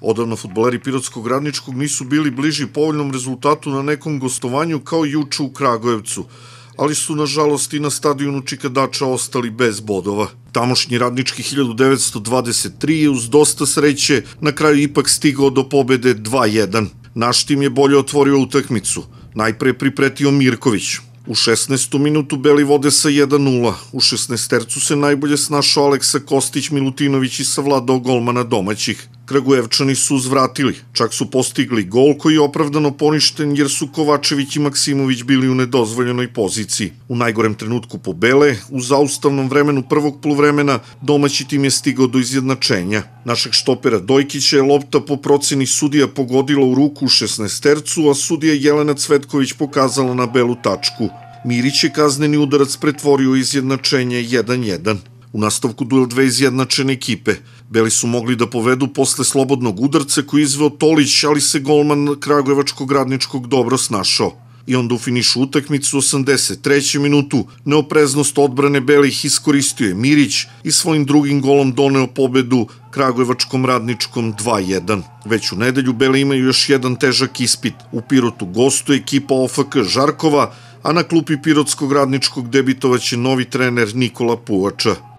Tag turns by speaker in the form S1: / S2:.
S1: Odavno futboleri Pirotskog radničkog nisu bili bliži povoljnom rezultatu na nekom gostovanju kao juče u Kragujevcu, ali su nažalost i na stadionu Čikadača ostali bez bodova. Tamošnji radnički 1923 je uz dosta sreće na kraju ipak stigao do pobede 2-1. Naš tim je bolje otvorio utakmicu. Najpre pripretio Mirković, U 16. minutu Beli vode sa 1-0. U 16. tercu se najbolje snašao Aleksa Kostić, Milutinović i savladao golmana domaćih. Kragujevčani su uzvratili, čak su postigli gol koji je opravdano poništen jer su Kovačević i Maksimović bili u nedozvoljenoj poziciji. U najgorem trenutku po Bele, u zaustavnom vremenu prvog poluvremena, domaći tim je stigao do izjednačenja. Našeg štopera Dojkića je lopta po proceni sudija pogodila u ruku u 16 tercu, a sudija Jelena Cvetković pokazala na belu tačku. Mirić je kazneni udarac pretvorio izjednačenje 1-1. U nastavku duel dve izjednačene ekipe. Beli su mogli da povedu posle slobodnog udarca koji izveo Tolić, ali se golman Kragujevačkog radničkog dobro snašao. I onda u finišu utakmicu 83. minutu neopreznost odbrane Belih iskoristio je Mirić i svojim drugim golom doneo pobedu Kragujevačkom radničkom 2-1. Već u nedelju Beli imaju još jedan težak ispit. U Pirotu gostuje ekipa OFK Žarkova, a na klupi Pirotskog radničkog debitovaće novi trener Nikola Puvača.